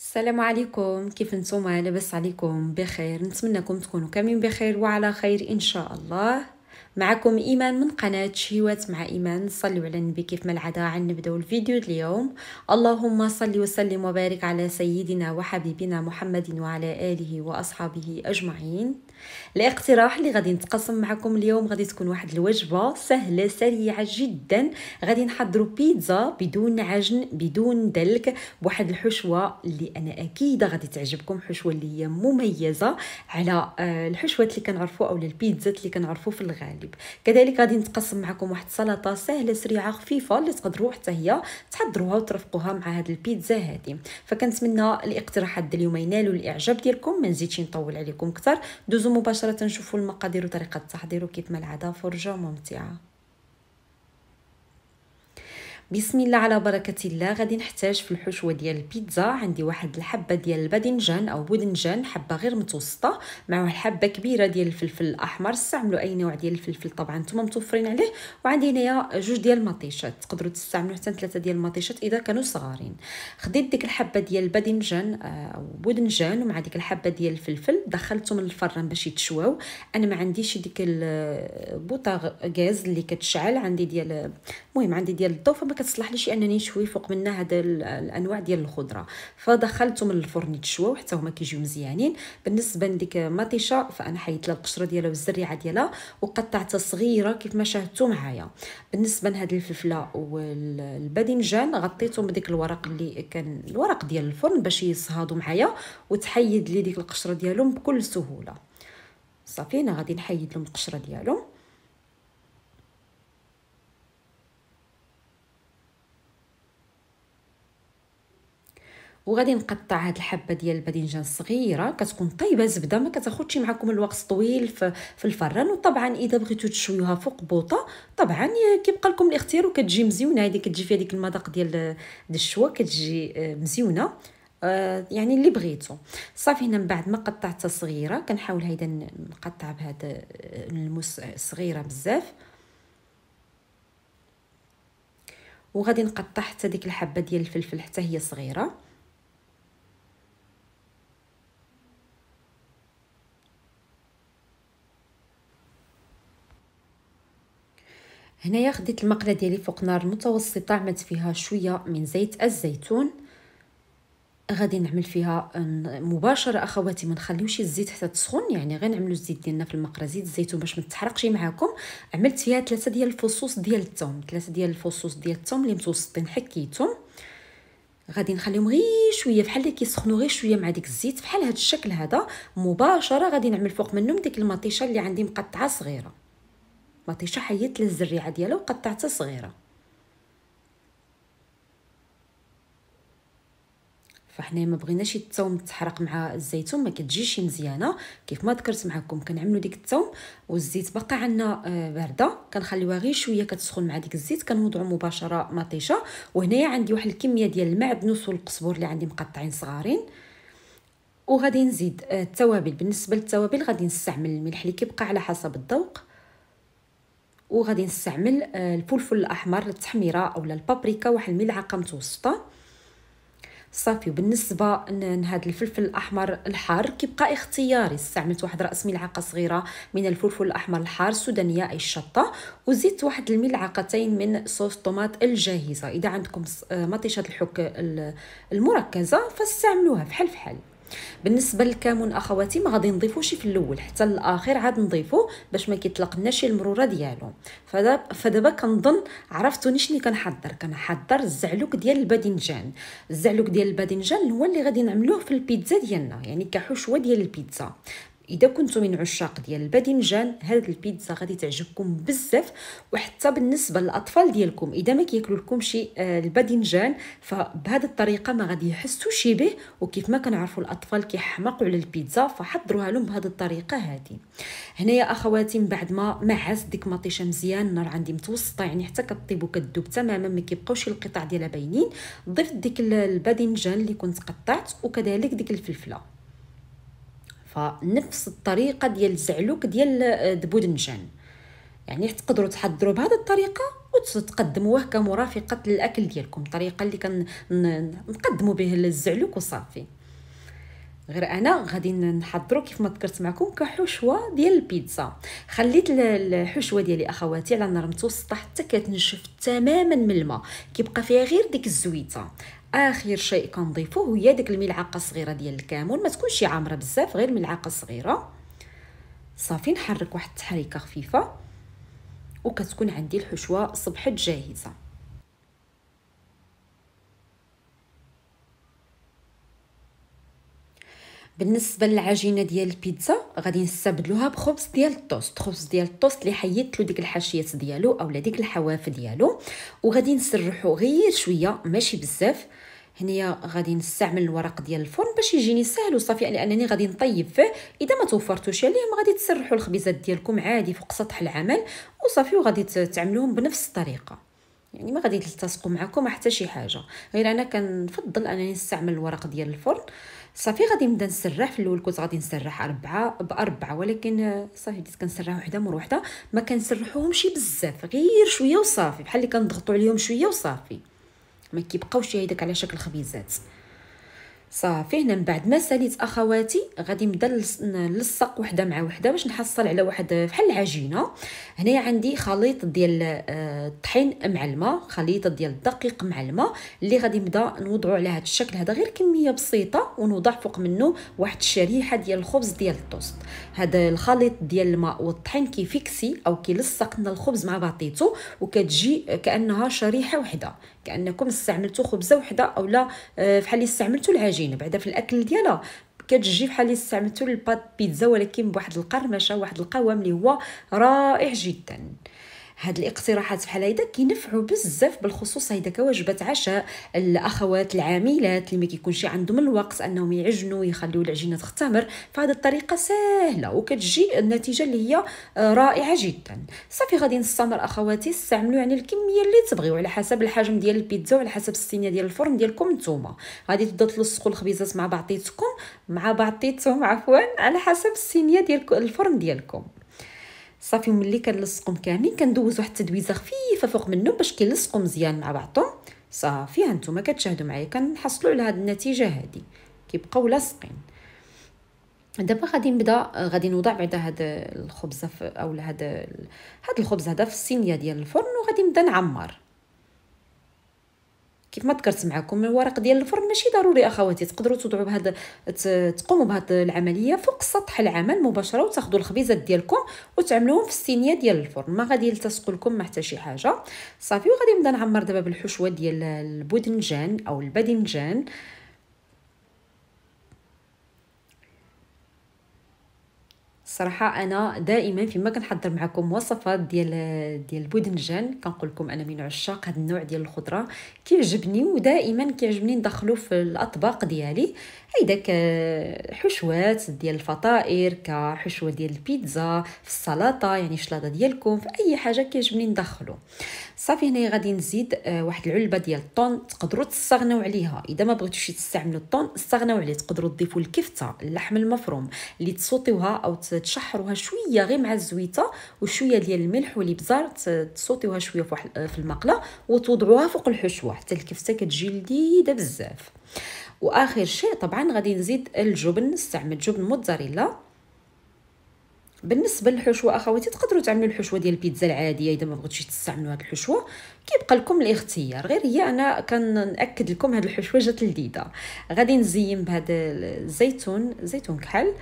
السلام عليكم كيف نتوما لاباس عليكم بخير نتمنىكم تكونوا كاملين بخير وعلى خير ان شاء الله معكم إيمان من قناة شهوات مع إيمان صلوا على النبي كيف ما العادة نبداو الفيديو اليوم اللهم صل وسلم وبارك على سيدنا وحبيبنا محمد وعلى آله وأصحابه أجمعين الاقتراح اللي غادي نتقسم معكم اليوم غادي تكون واحد الوجبة سهلة سريعة جدا غادي نحضروا بيتزا بدون عجن بدون دلك بواحد الحشوة اللي أنا أكيدة غادي تعجبكم حشوة اللي هي مميزة على آه، الحشوات اللي كنعرفوا أو البيتزات اللي كنعرفوا في الغالب الحليب كذلك غادي نتقاسم معكم واحد السلطه سهله سريعه خفيفه اللي تقدروا حتى هي تحضروها وترفقوها مع هاد البيتزا هادي فكنتمنى الاقتراحات ديال اليوم ينالوا الاعجاب ديالكم ما نزيدش نطول عليكم اكثر دوزو مباشره نشوفوا المقادير وطريقه التحضير وكيف ما العاده فرجه ممتعه بسم الله على بركه الله غادي نحتاج في الحشوه ديال البيتزا عندي واحد الحبه ديال الباذنجان او بودنجان حبه غير متوسطه مع واحد الحبه كبيره ديال الفلفل الاحمر استعملوا اي نوع ديال الفلفل طبعا نتوما متوفرين عليه وعندي هنايا جوج ديال المطيشات تقدروا تستعملوا حتى ثلاثه ديال المطيشات اذا كانوا صغارين خديت ديك الحبه ديال الباذنجان آه، او بودنجان ومع ديك الحبه ديال الفلفل دخلتهم للفران باش يتشواو انا ما عنديش ديك البوطاغ غاز اللي كتشعل عندي ديال المهم عندي ديال الضو فما كتصلح شي انني نشوي فوق منها هذا الانواع ديال الخضره فدخلتهم للفرن يتشواو حتى هما كيجيو مزيانين بالنسبه لديك مطيشه فانا حيت لها القشره ديالها والزريعه ديالها وقطعتها صغيره كيف ما شاهدتوا معايا بالنسبه لهاد الفلفله والباذنجان غطيتهم بديك الورق اللي كان الورق ديال الفرن باش يصهادوا معايا وتحيد لي ديك القشره ديالهم بكل سهوله صافي انا غادي نحيد لهم القشره ديالهم وغادي نقطع هاد الحبه ديال الباذنجان صغيره كتكون طيبه زبده ما كتاخذش معكم الوقت طويل في الفران وطبعا اذا بغيتو تشويوها فوق بوطه طبعا كيبقى لكم الاختيار وكتجي مزيونه هذه كتجي فيها ديك المذاق ديال الشوا كتجي آه، مزيونه آه، يعني اللي بغيتو صافي هنا من بعد ما قطعتها صغيره كنحاول هيدا نقطع بهذا آه، الموس صغيره بزاف وغادي نقطع حتى ديك الحبه ديال الفلفل حتى هي صغيره هنايا خديت المقله ديالي فوق نار متوسطه عملت فيها شويه من زيت الزيتون غادي نعمل فيها مباشره اخواتي ما نخليوش الزيت حتى تسخن يعني غير نعملو الزيت ديالنا في المقره زيت الزيتون باش ما تحرقش معاكم عملت فيها ثلاثه ديال الفصوص ديال الثوم ثلاثه ديال الفصوص ديال الثوم اللي متوسطين حكيتهم غادي نخليهم غير شويه بحال اللي كيسخنوا غير شويه مع ديك الزيت بحال هذا الشكل هذا مباشره غادي نعمل فوق منهم ديك المطيشه اللي عندي مقطعه صغيره مطيشه حيت الزريعه ديالها وقطعتها صغيره فاحنا ما بغيناش الثوم تحرق مع الزيتون ما كتجيش مزيانه كيف ما ذكرت معكم كنعملوا ديك الثوم والزيت باقا عندنا آه، بارده كنخليوها غير شويه كتسخن مع ديك الزيت كنوضعوا مباشره مطيشه وهنايا عندي واحد الكميه ديال المعدنوس والقزبر اللي عندي مقطعين صغارين وغادي نزيد آه، التوابل بالنسبه للتوابل غادي نستعمل الملح اللي كيبقى على حسب الذوق وغادي نستعمل آه، الفلفل الاحمر للتحميره اولا البابريكا واحد الملعقه متوسطه صافي وبالنسبه لهذا الفلفل الاحمر الحار كيبقى اختياري استعملت واحد راس ملعقه صغيره من الفلفل الاحمر الحار السودانيه اي الشطه وزدت واحد الملعقتين من صوص طوماط الجاهزه اذا عندكم آه، مطيشه الحك المركزه فاستعملوها فحال فحال بالنسبه للكمون اخواتي ما غادي نضيفوش في الاول حتى الاخر عاد نضيفو باش ما كيطلقناش المروره ديالو فدابا كنظن عرفتوني شنو كنحضر كنحضر الزعلوك ديال الباذنجان الزعلوك ديال الباذنجان هو اللي غادي نعملوه في البيتزا ديالنا يعني كحشوه ديال البيتزا اذا كنتو من عشاق ديال الباذنجان هاد البيتزا غادي تعجبكم بزاف وحتى بالنسبه للاطفال ديالكم اذا ما كياكلوا آه، شي الباذنجان فبهذه الطريقه ما غادي يحسوش به وكيف ما كنعرفوا الاطفال كيحمقوا على البيتزا فحضروها لهم بهذه الطريقه هذه هنايا اخواتي من بعد ما معزت ديك مطيشه مزيان النار عندي متوسطه يعني حتى كطيب وكذوب تماما ما كيبقاوش القطع ديالها باينين ضفت ديك الباذنجان اللي كنت قطعت وكذلك ديك الفلفله فنفس الطريقه ديال الزعلوك ديال آه، دبودنجان يعني تقدروا تحضروا بهذه الطريقه وتقدموه كمرافقه الاكل ديالكم الطريقه اللي كنقدموا به الزعلوك وصافي غير انا غادي نحضرو كيف ما ذكرت معكم كحشوه ديال البيتزا خليت الحشوه ديالي اخواتي على نار متوسطه حتى كتنشف تماما من الماء كيبقى فيها غير ديك الزويته اخر شيء كنضيفه هي ديك الملعقه الصغيره ديال الكمون ما تكونش عامره بزاف غير ملعقه صغيره صافي نحرك واحد التحريكه خفيفه وكتكون عندي الحشوه صبحت جاهزه بالنسبه للعجينه ديال البيتزا غادي نستبدلوها بخبز ديال التوست خبز ديال التوست اللي حيدت له ديك الحاشيات ديالو اولا ديك الحواف ديالو وغادي نسرحو غير شويه ماشي بزاف هنايا غادي نستعمل الورق ديال الفرن باش يجيني ساهل وصافي لانني يعني غادي نطيب فيه اذا ما توفرتوش عليه غادي تسرحوا الخبيزات ديالكم عادي فوق سطح العمل وصافي وغادي تعملوهم بنفس الطريقه يعني ما غادي تلتصقوا معكم حتى شي حاجه غير انا كنفضل انني نستعمل الورق ديال الفرن صافي غادي نبدا نسرح في الاول كنت غادي نسرح أربعة بأربعة ولكن صافي بديت كنسرح وحده مور وحده ما كنسرحوهمش بزاف غير شويه وصافي بحال اللي كنضغطوا عليهم شويه وصافي ما كيبقاوش يعيدك على شكل خبيزات صافي هنا من بعد ما ساليت اخواتي غادي نبدا نلصق وحده مع وحده باش نحصل على واحد بحال العجينه هنايا عندي خليط ديال الطحين آه، مع الماء خليط ديال الدقيق مع الماء اللي غادي نبدا نوضعو على هذا الشكل هذا غير كميه بسيطه ونوضع فوق منه واحد الشريحه ديال الخبز ديال التوست هذا الخليط ديال الماء والطحين كيفيكسي او كيلصق لنا الخبز مع بعضيته وكتجي كانها شريحه وحده كانكم استعملتوا خبزه وحده اولا بحال آه، اللي استعملتوا العجينه بعدا في الاكل ديالها كتجي بحال اللي استعملتوا البات بيتزا ولكن بواحد القرمشه واحد القوام اللي هو رائع جدا هاد الاقتراحات بحال هيدا كينفعوا بزاف بالخصوص هيدا كوجبات عشاء الاخوات العاملات اللي ما كيكونش عندهم الوقت انهم يعجنوا يخليو العجينه تختمر فهاد الطريقه سهله وكتجي النتيجه اللي هي آه، رائعه جدا صافي غادي نستمر اخواتي استعملوا يعني الكميه اللي تبغيو على حسب الحجم ديال البيتزا وعلى حسب السنه ديال الفرن ديالكم نتوما غادي تبداو تلصقوا الخبيزات مع بعضيتكم مع بعضيتهم عفوا على حسب السنه ديال الفرن ديالكم صافي ملي كنلصقهم كاملين كندوز واحد التدويزه خفيفه فوق منهم باش كيلصقوا مزيان مع بعضهم صافي هانتوما كتشاهدوا معايا كنحصلوا على هاد النتيجه هادي كيبقاو لاصقين دابا غادي نبدا غادي نوضع بعدا هاد الخبزه اولا هاد هاد الخبز هذا في الصينيه ديال الفرن وغادي نبدا نعمر كيف ما ذكرت معكم الورق ديال الفرن ماشي ضروري اخواتي تقدروا توضعوا بهذا تقوموا بهذه العمليه فوق سطح العمل مباشره وتاخذوا الخبيزات ديالكم وتعملوهم في الصينيه ديال الفرن ما غادي يلتصق لكم ما حتى شي حاجه صافي وغادي نبدا نعمر دابا بالحشوه ديال البودنجان او الباذنجان آه صراحه انا دائما فيما كنحضر معكم وصفات ديال ديال البودنجان كنقول لكم انا من عشاق هذا النوع ديال الخضره كيعجبني ودائما كيعجبني ندخلو في الاطباق ديالي هيداك داك حشوات ديال الفطائر كحشوه ديال البيتزا في السلطه يعني الشلاضه ديالكم في اي حاجه كيعجبني ندخلو صافي هنايا غادي نزيد آه، واحد العلبه ديال الطون تقدروا تستغناو عليها اذا ما بغيتوش تستعملوا الطون استغناو عليه تقدروا تضيفوا الكفته اللحم المفروم اللي تصوتيوها او تشحروها شويه غير مع الزويته وشويه ديال الملح والابزار تصوتيوها شويه في, آه، في المقله وتوضعوها فوق الحشوه حتى الكفته كتجي لذيذه بزاف واخر شيء طبعا غادي نزيد الجبن نستعمل جبن موتزاريلا بالنسبه للحشوه اخواتي تقدروا تعملوا الحشوه ديال البيتزا العاديه اذا ما بغيتوش تستعملوا هاد الحشوه كيبقى لكم الاختيار غير هي انا كنأكد لكم هاد الحشوه جات لذيذه غادي نزين بهذا الزيتون زيتون كحل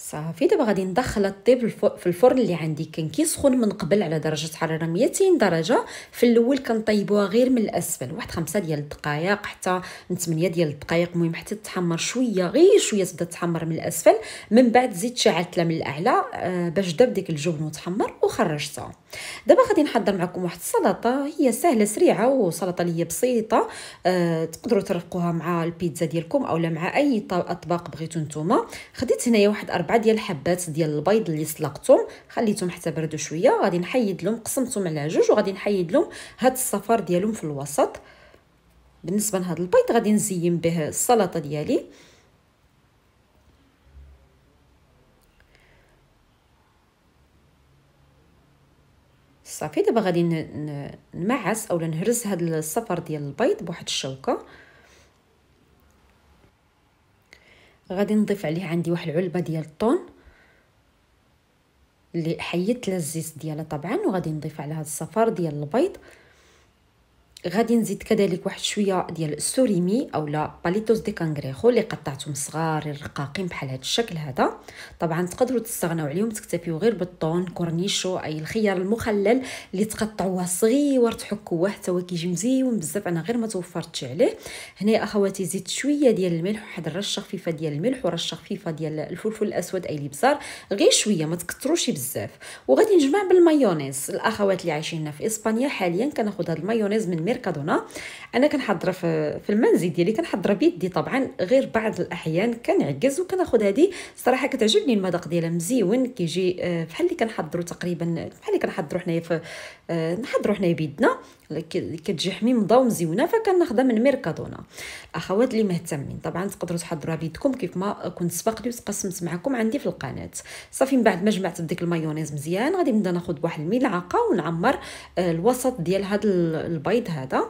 صافي دابا غادي ندخل الطيب في الفرن اللي عندي كان كيسخن من قبل على درجه حراره 200 درجه في الاول كنطيبوها غير من الاسفل واحد خمسة ديال الدقائق حتى من 8 ديال الدقائق المهم حتى تحمر شويه غير شويه تبدا تحمر من الاسفل من بعد زيد شعلتها من الاعلى آه، باش داب ديك الجبن وتحمر وخرجتها دابا غادي نحضر معكم واحد السلطه هي سهله سريعه وسلطه اللي هي بسيطه أه تقدروا ترفقوها مع البيتزا ديالكم اولا مع اي اطباق بغيتو نتوما خديت هنايا واحد اربعه ديال الحبات ديال البيض اللي سلقتهم خليتهم حتى بردوا شويه غادي نحيد لهم قسمتهم على جوج وغادي نحيد لهم هاد الصفار ديالهم في الوسط بالنسبه لهذا البيض غادي نزين به السلطه ديالي صافي دابا غادي نمعس اولا نهرس هاد الصفر ديال البيض بواحد الشوكه غادي نضيف عليه عندي واحد العلبه ديال الطون اللي حيدت لها الزيت ديالها طبعا وغادي نضيف على هاد الصفر ديال البيض غادي نزيد كذلك واحد شويه ديال السوريمي اولا باليتوس دي كانغريخو اللي قطعتهم صغار رقاقين بحال هذا الشكل هذا طبعا تقدروا تستغناو عليهم تكتفيو غير بالطون كورنيشو اي الخيار المخلل اللي تقطعوه صغيور تحكوه حتى هو كيجي مزيون بزاف انا غير ما توفرتش عليه هنا اخواتي زيد شويه ديال الملح واحد الرشه خفيفه ديال الملح ورشه خفيفه ديال الفلفل الاسود اي الابزار غير شويه ما تكثروش بزاف وغادي نجمع بالمايونيز الاخوات اللي عايشين هنا في اسبانيا حاليا كناخذ هذا المايونيز من ميركادونا انا كنحضر في, في المنزل ديالي كنحضر بيدي طبعا غير بعض الاحيان كنعكز وكناخذ هذه صراحه كتعجبني المذاق ديالها مزيون كيجي بحال آه، اللي كنحضروا تقريبا بحال اللي كنحضروا حنايا في آه، نحضروا حنايا بيدنا كتجي حميمضه ومزيونه فكناخذها من ميركادونا الاخوات اللي مهتمين طبعا تقدروا تحضروها بيدكم كيف ما كنت سبقت وتقسمت معكم عندي في القناه صافي من بعد ما جمعت بديك المايونيز مزيان غادي نبدا ناخذ بواحد الملعقه ونعمر آه، الوسط ديال هذا البيض هذا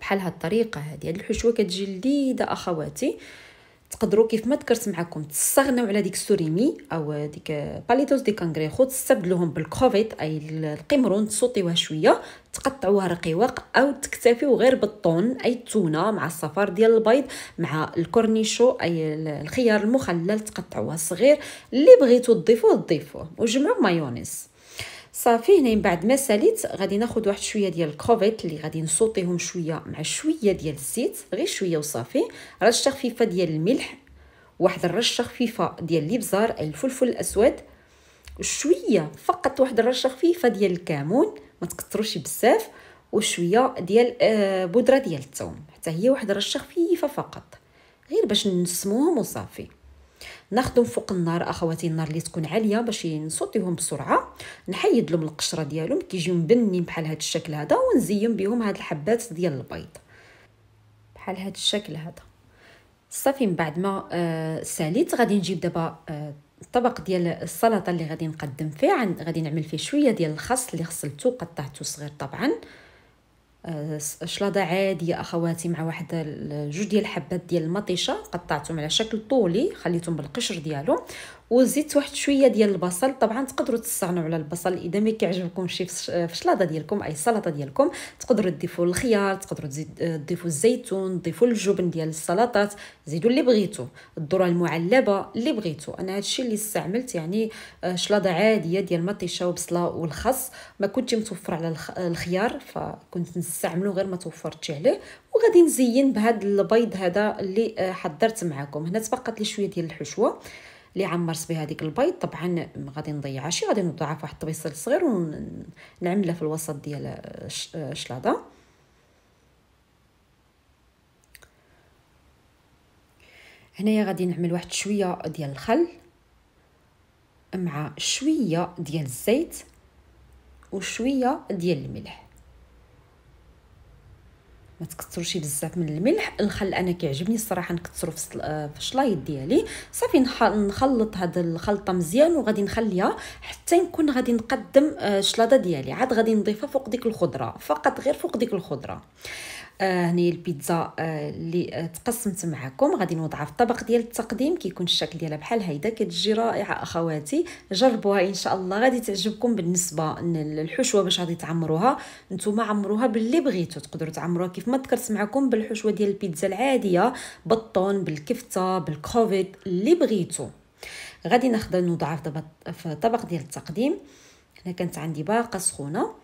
بحال هاد الطريقه هذه الحشوه كتجي لذيذه اخواتي تقدروا كيف ما ذكرت معكم تستغنوا على ديك السوريمي او ديك باليتوس دي كانغريخو تستبدلوهم بالكوفيت اي القمرون تسوطيوها شويه تقطعوها رقيوق او تكتفيو غير بالطون اي التونه مع الصفار ديال البيض مع الكورنيشو اي الخيار المخلل تقطعوه صغير اللي بغيتو تضيفوه ضيفوه وجمعوا مايونيز صافي هنا من بعد ما ساليت غادي ناخذ واحد شويه ديال الكروفيت اللي غادي نسوطيهم شويه مع شويه ديال الزيت غير شويه وصافي رشه خفيفه ديال الملح واحد الرشه خفيفه ديال الابزار اي الفلفل الاسود وشويه فقط واحد الرشه خفيفه ديال الكمون ما تكثروش بزاف وشويه ديال آه، بودره ديال الثوم حتى هي واحد الرشه خفيفه فقط غير باش نسموهم وصافي ناخذهم فوق النار اخواتي النار اللي تكون عاليه باش نصوتيهم بسرعه نحيد لهم القشره ديالهم كيجيو مبنين بحال هذا الشكل هذا ونزين بهم هاد الحبات ديال البيض بحال هاد الشكل هذا صافي من بعد ما آه ساليت غادي نجيب دابا آه الطبق ديال السلطه اللي غادي نقدم فيه غادي نعمل فيه شويه ديال الخس اللي غسلته قطعته صغير طبعا آه أه، شلاضه عاديه اخواتي مع واحد جوج ديال الحبات ديال المطيشه قطعتهم على شكل طولي خليتهم بالقشر ديالو وزدت واحد شويه ديال البصل طبعا تقدروا تستغنوا على البصل اذا ما كيعجبكمش في الشلاضه ديالكم اي السلطه ديالكم تقدروا تضيفوا الخيار تقدروا تضيفوا الزيتون تضيفوا الجبن ديال السلطات زيدوا اللي بغيتو الذره المعلبه اللي بغيتو انا هادشي اللي استعملت يعني آه، شلاضه عاديه ديال مطيشه وبصله والخس ما كنتش متوفر على الخيار فكنت نستعملو غير ما توفرتش عليه وغادي نزين بهذا البيض هذا اللي آه، حضرت معكم هنا تبقات لي شويه ديال الحشوه اللي عمرت بها ديك البيض طبعا غادي نضيعها شي غادي نوضعها فواحد الطبيصل صغير ونعملها في الوسط ديال الشلاضه هنايا غادي نعمل واحد شويه ديال الخل مع شويه ديال الزيت وشويه ديال الملح ما تكثروش بزاف من الملح الخل انا كيعجبني الصراحه نكثرو آه، في الشلايط ديالي صافي نخلط هاد الخلطه مزيان وغادي نخليها حتى نكون غادي نقدم آه، الشلاضه ديالي عاد غادي نضيفها فوق ديك الخضره فقط غير فوق ديك الخضره آه البيتزا آه اللي آه تقسمت معكم غادي نوضعها في الطبق ديال التقديم كيكون الشكل ديالها بحال هيدا كتجي رائعه اخواتي جربوها ان شاء الله غادي تعجبكم بالنسبه للحشوه باش غادي تعمروها نتوما عمروها باللي بغيتو تقدروا تعمروها كيف ما ذكرت معكم بالحشوه ديال البيتزا العاديه بالطون بالكفته بالكوفيد اللي بغيتو غادي ناخذ نوضعها في طبق ديال التقديم هنا كانت عندي باقه سخونه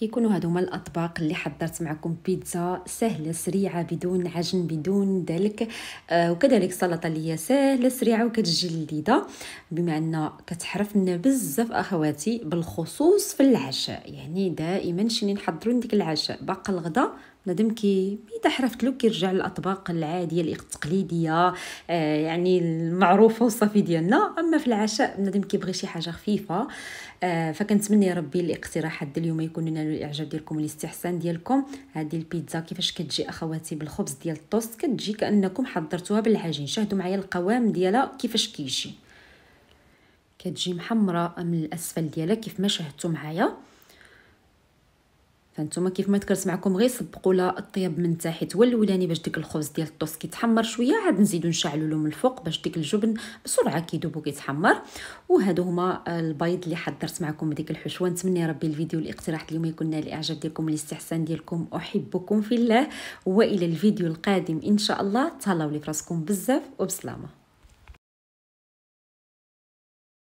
كيكونوا هما الاطباق اللي حضرت معكم بيتزا سهله سريعه بدون عجن بدون ذلك آه وكذلك سلطه اللي هي سهله سريعه وكتجي لذيذه بما ان كتحرف لنا بزاف اخواتي بالخصوص في العشاء يعني دائما شنو نحضروا ديك العشاء باقا الغدا ندمكي كي حرفت له كيرجع للاطباق العاديه التقليديه آه يعني المعروفه والصافي ديالنا اما في العشاء بنادم كيبغي شي حاجه خفيفه آه فكنتمنى يا ربي الاقتراحات ديال اليوم يكون نالوا الاعجاب ديالكم والاستحسان ديالكم هذه البيتزا كيفاش كتجي اخواتي بالخبز ديال الطوست كتجي كانكم حضرتوها بالعجين شاهدوا معايا القوام ديالها كيفاش كيجي كتجي محمره من الاسفل ديالها كيف ما شاهدتوا معايا فانتوما كيف ما ذكرت معكم غير صبقوا لها الطياب من تحت هو باش ديك الخبز ديال الطوست كيتحمر شويه عاد نزيدو نشعلو له من الفوق باش ديك الجبن بسرعه كيذوب وكيتحمر وهادو هما البيض اللي حضرت معكم ديك الحشوه نتمنى ربي الفيديو الاقتراح اليوم يكون نال الاعجاب ديالكم والاستحسان ديالكم احبكم في الله والى الفيديو القادم ان شاء الله تهلاو لي فراسكم بزاف وبسلامه